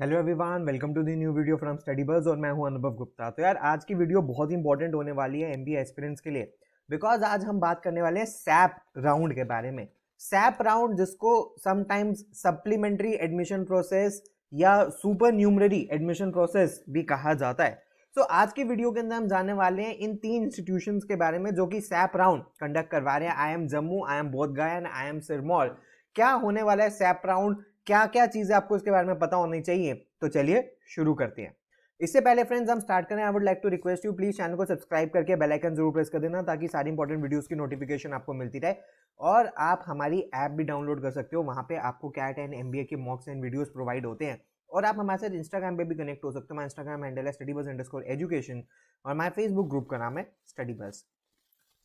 hello everyone welcome to the new video from study buzz और मैं हूं अनुभव गुप्ता तो यार आज की वीडियो बहुत ही इंपॉर्टेंट होने वाली है एम बी एस्पिरेंट्स के लिए बिकॉज आज हम बात करने वाले हैं सैप राउंड के बारे में सैप राउंड जिसको समटाइम्स सप्लीमेंट्री एडमिशन प्रोसेस या सुपर न्यूमररी एडमिशन प्रोसेस भी कहा जाता है सो so, आज की वीडियो के अंदर हम जाने वाले हैं इन तीन इंस्टीट्यूशन के बारे में जो कि सैप राउंड कंडक्ट करवा रहे हैं I M Jammu I M Bodhgaya and I M Sirmaur क्या होने वाला है सैप राउंड क्या क्या चीज़ें आपको इसके बारे में पता होनी चाहिए तो चलिए शुरू करते हैं इससे पहले फ्रेंड्स हम स्टार्ट करें I would like to request you please channel को सब्सक्राइब करके बेल आइकन जरूर प्रेस कर देना ताकि सारी इंपॉर्टेंट वीडियोस की नोटिफिकेशन आपको मिलती रहे और आप हमारी ऐप भी डाउनलोड कर सकते हो वहाँ पे आपको कैट एंड एम के मॉक्स एंड वीडियोस प्रोवाइड होते हैं और आप हमारे साथ इंस्टाग्राम पे भी कनेक्ट हो सकते हो मैं इंस्टाग्राम हैंडल है स्टडी बस अंडर एजुकेशन और माई फेसबुक ग्रुप का नाम है स्टडी बस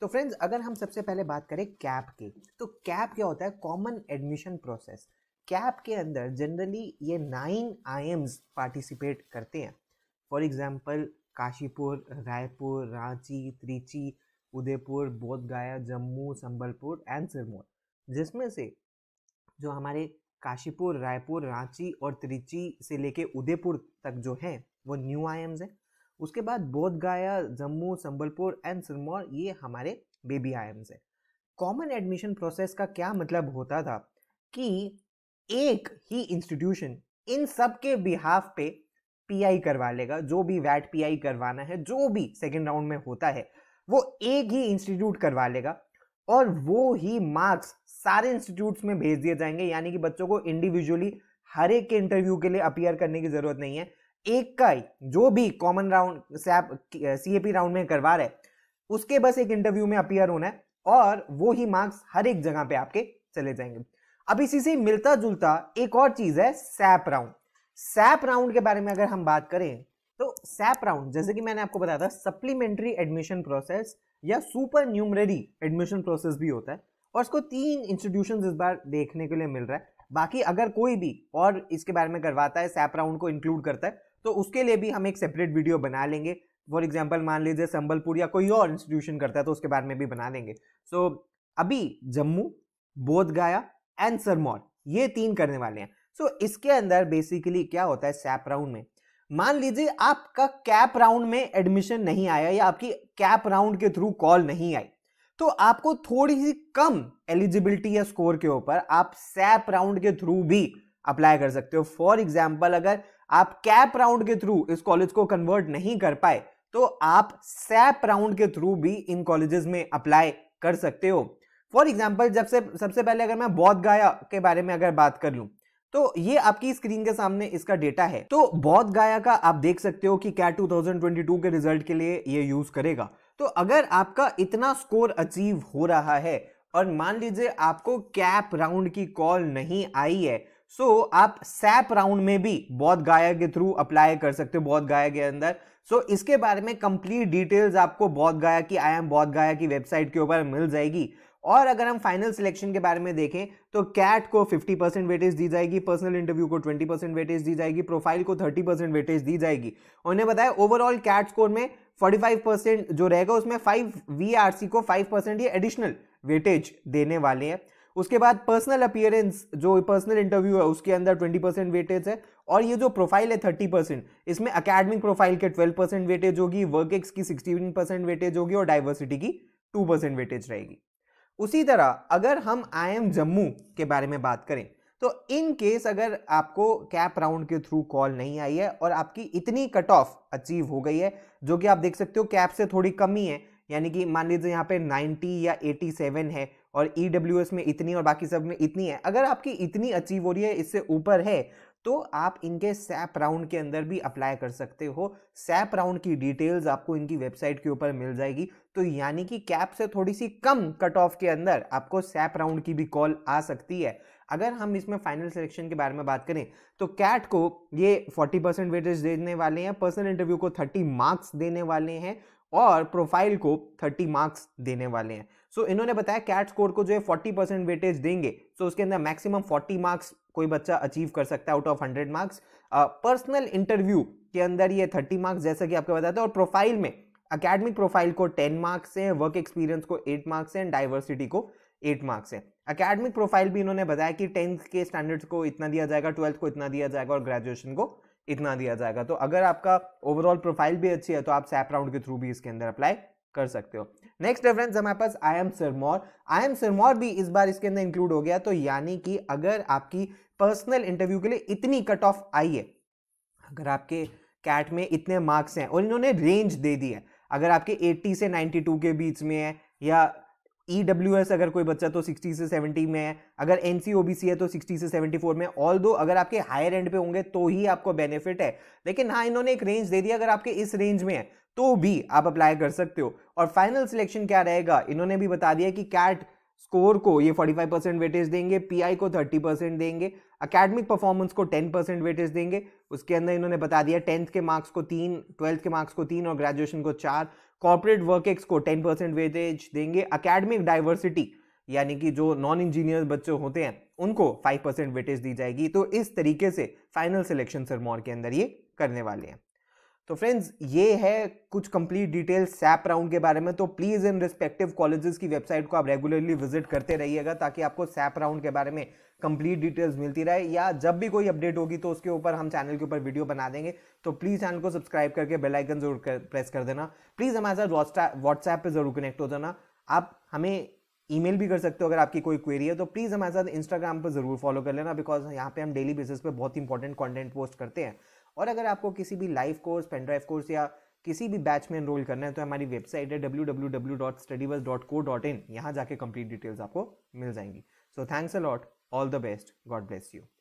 तो फ्रेंड्स अगर हम सबसे पहले बात करें कैप की तो कैप क्या होता है कॉमन एडमिशन प्रोसेस कैप के अंदर जनरली ये नाइन आई पार्टिसिपेट करते हैं for example Kashipur Raipur Ranchi Trichy Udaipur Bodhgaya Jammu Sambalpur and Sirmaur जिसमें से जो हमारे काशीपुर रायपुर रांची और त्रिची से लेके उदयपुर तक जो हैं वो न्यू आई एम्स हैं उसके बाद बोधगया जम्मू संबलपुर एंड सिरमौर ये हमारे बेबी आई एम्स हैं कॉमन एडमिशन प्रोसेस का क्या मतलब होता था कि एक ही इंस्टीट्यूशन इन सब के बिहाफ पे पीआई करवा लेगा जो भी वैट पीआई करवाना है जो भी सेकेंड राउंड में होता है वो एक ही इंस्टीट्यूट करवा लेगा और वो ही मार्क्स सारे इंस्टीट्यूट्स में भेज दिए जाएंगे यानी कि बच्चों को इंडिविजुअली हर एक के इंटरव्यू के लिए अपियर करने की जरूरत नहीं है एक का ही जो भी कॉमन राउंड से आप सी राउंड में करवा रहे उसके बस एक इंटरव्यू में अपियर होना है और वो ही मार्क्स हर एक जगह पे आपके चले जाएंगे अब इसी से मिलता जुलता एक और चीज है सैप राउंड सैप राउंड के बारे में अगर हम बात करें तो सैप राउंड जैसे कि मैंने आपको बताया था सप्लीमेंट्री एडमिशन प्रोसेस या सुपर न्यूमररी एडमिशन प्रोसेस भी होता है और इसको तीन इंस्टीट्यूशन इस बार देखने के लिए मिल रहा है बाकी अगर कोई भी और इसके बारे में करवाता है सैप राउंड को इंक्लूड करता है तो उसके लिए भी हम एक सेपरेट वीडियो बना लेंगे फॉर एग्जाम्पल मान लीजिए संबलपुर या कोई और इंस्टीट्यूशन करता है तो उसके बारे में भी बना लेंगे सो so, अभी जम्मू बोधगया एंसर मॉड ये तीन करने वाले हैं सो so, इसके अंदर बेसिकली क्या होता है सैप राउंड में मान लीजिए आपका कैप राउंड में एडमिशन नहीं आया या आपकी कैप राउंड के थ्रू कॉल नहीं आई तो आपको थोड़ी सी कम एलिजिबिलिटी या स्कोर के ऊपर आप सैप राउंड के थ्रू भी अप्लाई कर सकते हो फॉर एग्जाम्पल अगर आप कैप राउंड के थ्रू इस कॉलेज को कन्वर्ट नहीं कर पाए तो आप सैप राउंड के थ्रू भी इन कॉलेजेस में अप्लाई कर सकते हो फॉर एग्जाम्पल जब से सबसे पहले अगर मैं बौद्ध गाया के बारे में अगर बात कर लूँ तो ये आपकी स्क्रीन के सामने इसका डेटा है तो बौद्ध गाया का आप देख सकते हो कि क्या 2022 के रिजल्ट के लिए ये यूज करेगा तो अगर आपका इतना स्कोर अचीव हो रहा है और मान लीजिए आपको कैप राउंड की कॉल नहीं आई है सो आप सैप राउंड में भी बौद्ध गाया के थ्रू अप्लाई कर सकते हो बौद्ध गाया के अंदर सो इसके बारे में कंप्लीट डिटेल्स आपको बौद्ध गाया की आई एम बौद्ध गाया की वेबसाइट के ऊपर मिल जाएगी और अगर हम फाइनल सिलेक्शन के बारे में देखें तो कैट को 50 परसेंट वेटेज दी जाएगी पर्सनल इंटरव्यू को 20 परसेंट वेटेज दी जाएगी प्रोफाइल को 30 परसेंट वेटेज दी जाएगी उन्हें बताया ओवरऑल कैट स्कोर में 45 परसेंट जो रहेगा उसमें 5 वीआरसी को 5 परसेंट ये एडिशनल वेटेज देने वाले हैं उसके बाद पर्सनल अपियरेंस जो पर्सनल इंटरव्यू है उसके अंदर 20 परसेंट वेटेज है और ये जो प्रोफाइल है थर्टी परसेंट इसमें अकेडमिक प्रोफाइल के ट्वेल्व परसेंट वेटेज होगी वर्क एक्स की सिक्सटी परसेंट वेटेज होगी और डाइवर्सिटी की टू परसेंट वेटेज रहेगी उसी तरह अगर हम आई एम जम्मू के बारे में बात करें तो इन केस अगर आपको कैप राउंड के थ्रू कॉल नहीं आई है और आपकी इतनी कट ऑफ अचीव हो गई है जो कि आप देख सकते हो कैप से थोड़ी कमी है यानी कि मान लीजिए यहाँ पे 90 या 87 है और ई e में इतनी और बाकी सब में इतनी है अगर आपकी इतनी अचीव हो रही है इससे ऊपर है तो आप इनके सैप राउंड के अंदर भी अप्लाई कर सकते हो सैप राउंड की डिटेल्स आपको इनकी वेबसाइट के ऊपर मिल जाएगी तो यानी कि कैप से थोड़ी सी कम कट ऑफ के अंदर आपको सैप राउंड की भी कॉल आ सकती है अगर हम इसमें फाइनल सिलेक्शन के बारे में बात करें तो कैट को ये 40 परसेंट वेटेज देने वाले हैं पर्सनल इंटरव्यू को 30 मार्क्स देने वाले हैं और प्रोफाइल को 30 मार्क्स देने वाले हैं सो so, इन्होंने बताया कैट स्कोर को जो है 40 परसेंट वेटेज देंगे सो so, उसके अंदर मैक्सिमम 40 मार्क्स कोई बच्चा अचीव कर सकता है out of 100 marks personal interview के अंदर ये 30 मार्क्स जैसा कि आपको बताया था और प्रोफाइल में अकेडमिक प्रोफाइल को टेन मार्क्स है वर्क एक्सपीरियंस को एट मार्क्स है डाइवर्सिटी को एट मार्क्स है अकेडमिक प्रोफाइल भी इन्होंने बताया कि टेंथ के स्टैंडर्ड्स को इतना दिया जाएगा ट्वेल्थ को इतना दिया जाएगा और ग्रेजुएशन को इतना दिया जाएगा तो अगर आपका ओवरऑल प्रोफाइल भी अच्छी है तो आप सैप राउंड के थ्रू भी इसके अंदर अप्लाई कर सकते हो नेक्स्ट रेफरेंस हमारे पास I M Sirmaur I M Sirmaur भी इस बार इसके अंदर इंक्लूड हो गया तो यानी कि अगर आपकी पर्सनल इंटरव्यू के लिए इतनी कट ऑफ आई है अगर आपके कैट में इतने मार्क्स हैं और इन्होंने रेंज दे दी है अगर आपके 80 से 92 के बीच में है या ई डब्ल्यू एस अगर कोई बच्चा तो 60 से 70 में है अगर N C O B C है तो 60 से 74 में ऑल दो अगर आपके हायर एंड पे होंगे तो ही आपको बेनिफिट है लेकिन हाँ इन्होंने एक रेंज दे दिया अगर आपके इस रेंज में है तो भी आप अप्लाई कर सकते हो और फाइनल सिलेक्शन क्या रहेगा इन्होंने भी बता दिया कि कैट स्कोर को ये 45 परसेंट वेटेज देंगे पीआई को 30 परसेंट देंगे अकेडमिक परफॉर्मेंस को 10 परसेंट वेटेज देंगे उसके अंदर इन्होंने बता दिया टेंथ के मार्क्स को तीन ट्वेल्थ के मार्क्स को तीन और ग्रेजुएशन को चार कॉर्पोरेट वर्क एक्स को टेन परसेंट वेटेज देंगे अकेडमिक डाइवर्सिटी यानी कि जो नॉन इंजीनियर बच्चे होते हैं उनको फाइव परसेंट वेटेज दी जाएगी तो इस तरीके से फाइनल सिलेक्शन सिरमौर के अंदर ये करने वाले हैं तो फ्रेंड्स ये है कुछ कंप्लीट डिटेल सैप राउंड के बारे में तो प्लीज़ इन रिस्पेक्टिव कॉलेजेस की वेबसाइट को आप रेगुलरली विजिट करते रहिएगा ताकि आपको सैप राउंड के बारे में कंप्लीट डिटेल्स मिलती रहे या जब भी कोई अपडेट होगी तो उसके ऊपर हम चैनल के ऊपर वीडियो बना देंगे तो प्लीज़ चैनल को सब्सक्राइब करके बेलाइकन जरूर कर, प्रेस कर देना प्लीज़ हमारे साथ व्हाट्सएप पर जरूर कनेक्ट हो जाना आप हमें ईमेल भी कर सकते हो अगर आपकी कोई क्वेरी है तो प्लीज़ हमारे साथ इंस्टाग्राम पर जरूर फॉलो कर लेना बिकॉज यहाँ पे हम डेली बेसिस पे बहुत इंपॉर्टेंट कंटेंट पोस्ट करते हैं और अगर आपको किसी भी लाइव कोर्स पेनड्राइव कोर्स या किसी भी बैच में एनरोल करना है तो हमारी वेबसाइट है W W W dot verse dot co dot in यहाँ जाके कंप्लीट डिटेल्स आपको मिल जाएंगी so thanks a lot all the best God bless you